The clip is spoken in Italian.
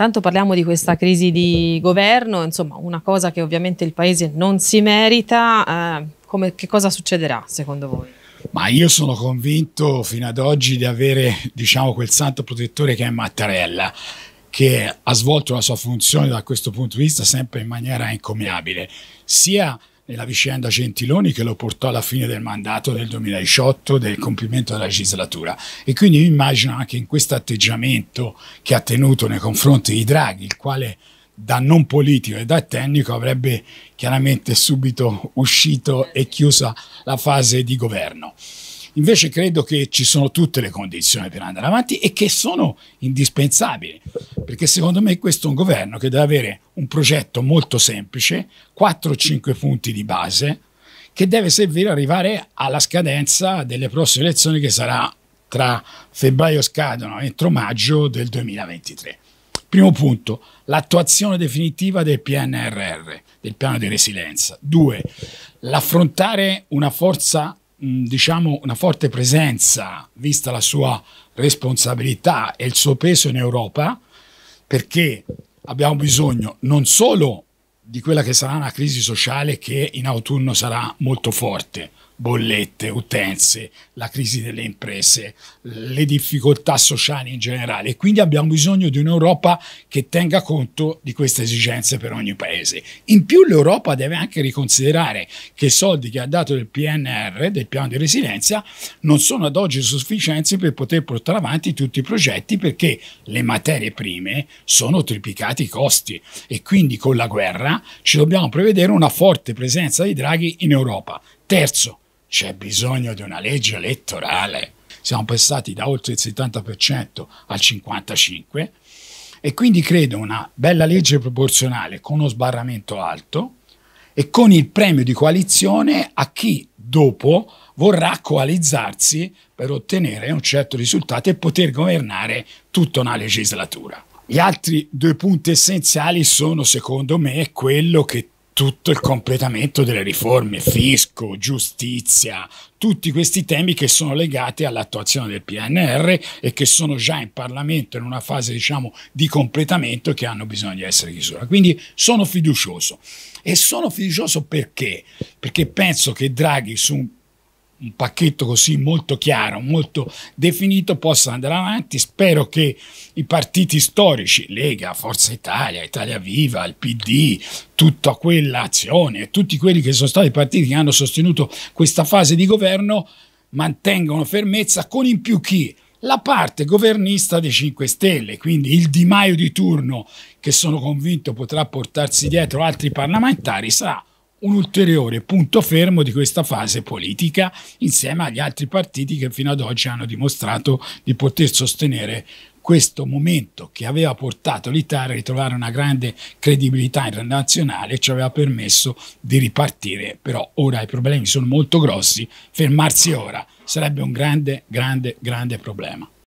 Tanto parliamo di questa crisi di governo, insomma una cosa che ovviamente il Paese non si merita, eh, come, che cosa succederà secondo voi? Ma io sono convinto fino ad oggi di avere diciamo, quel santo protettore che è Mattarella, che ha svolto la sua funzione da questo punto di vista sempre in maniera encomiabile, sia e la vicenda Gentiloni che lo portò alla fine del mandato del 2018 del compimento della legislatura. E quindi mi immagino anche in questo atteggiamento che ha tenuto nei confronti di Draghi, il quale da non politico e da tecnico avrebbe chiaramente subito uscito e chiusa la fase di governo. Invece credo che ci sono tutte le condizioni per andare avanti e che sono indispensabili, perché secondo me questo è un governo che deve avere un progetto molto semplice, 4-5 punti di base, che deve servire ad arrivare alla scadenza delle prossime elezioni che sarà tra febbraio scadono entro maggio del 2023. Primo punto, l'attuazione definitiva del PNRR, del piano di resilienza. Due, l'affrontare una forza Mm, diciamo, una forte presenza, vista la sua responsabilità e il suo peso in Europa, perché abbiamo bisogno non solo di quella che sarà una crisi sociale che in autunno sarà molto forte, bollette, utenze, la crisi delle imprese, le difficoltà sociali in generale. Quindi abbiamo bisogno di un'Europa che tenga conto di queste esigenze per ogni paese. In più l'Europa deve anche riconsiderare che i soldi che ha dato il PNR, del piano di resilienza, non sono ad oggi sufficienti per poter portare avanti tutti i progetti perché le materie prime sono triplicati i costi e quindi con la guerra ci dobbiamo prevedere una forte presenza di Draghi in Europa. Terzo, c'è bisogno di una legge elettorale. Siamo passati da oltre il 70% al 55% e quindi credo una bella legge proporzionale con uno sbarramento alto e con il premio di coalizione a chi dopo vorrà coalizzarsi per ottenere un certo risultato e poter governare tutta una legislatura. Gli altri due punti essenziali sono secondo me quello che tutto il completamento delle riforme, fisco, giustizia, tutti questi temi che sono legati all'attuazione del PNR e che sono già in Parlamento in una fase diciamo, di completamento che hanno bisogno di essere chiusura. Quindi sono fiducioso e sono fiducioso perché? Perché penso che Draghi su un un pacchetto così molto chiaro, molto definito, possa andare avanti. Spero che i partiti storici, Lega, Forza Italia, Italia Viva, il PD, tutta quell'azione, tutti quelli che sono stati partiti che hanno sostenuto questa fase di governo, mantengano fermezza con in più chi? La parte governista dei 5 Stelle, quindi il Di Maio di turno, che sono convinto potrà portarsi dietro altri parlamentari, sarà un ulteriore punto fermo di questa fase politica insieme agli altri partiti che fino ad oggi hanno dimostrato di poter sostenere questo momento che aveva portato l'Italia a ritrovare una grande credibilità internazionale e ci aveva permesso di ripartire, però ora i problemi sono molto grossi, fermarsi ora sarebbe un grande, grande, grande problema.